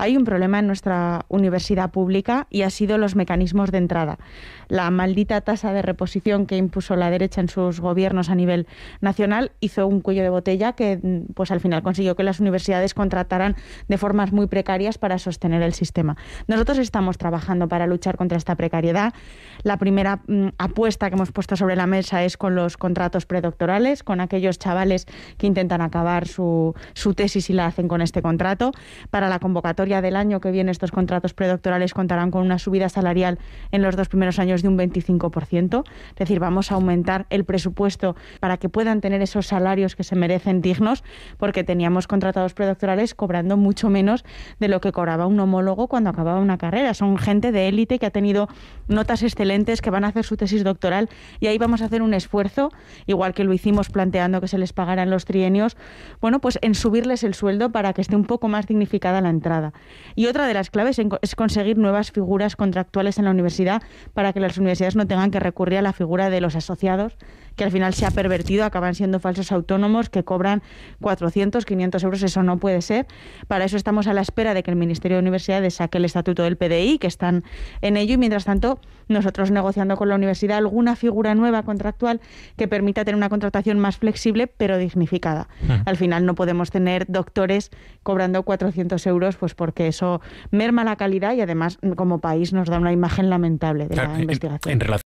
Hay un problema en nuestra universidad pública y ha sido los mecanismos de entrada. La maldita tasa de reposición que impuso la derecha en sus gobiernos a nivel nacional hizo un cuello de botella que mm, pues al final consiguió que las universidades contrataran de formas muy precarias para sostener el sistema. Nosotros estamos trabajando para luchar contra esta precariedad. La primera mm, apuesta que hemos puesto sobre la mesa es con los contratos predoctorales, con aquellos chavales que intentan acabar su, su tesis y la hacen con este contrato. Para la convocatoria del año que viene estos contratos predoctorales contarán con una subida salarial en los dos primeros años de un 25%. Es decir, vamos a aumentar el presupuesto para que puedan tener esos salarios que se merecen dignos, porque teníamos contratados predoctorales cobrando mucho menos de lo que cobraba un homólogo cuando acababa una carrera. Son gente de élite que ha tenido notas excelentes, que van a hacer su tesis doctoral y ahí vamos a hacer un esfuerzo, igual que lo hicimos planteando que se les pagaran los trienios, bueno, pues en subirles el sueldo para que esté un poco más dignificada la entrada. Y otra de las claves es conseguir nuevas figuras contractuales en la universidad para que las universidades no tengan que recurrir a la figura de los asociados, que al final se ha pervertido, acaban siendo falsos autónomos que cobran 400, 500 euros, eso no puede ser. Para eso estamos a la espera de que el Ministerio de Universidades saque el estatuto del PDI, que están en ello, y mientras tanto nosotros negociando con la universidad alguna figura nueva contractual que permita tener una contratación más flexible pero dignificada. Ah. Al final no podemos tener doctores cobrando 400 euros pues por porque eso merma la calidad y además como país nos da una imagen lamentable de la investigación.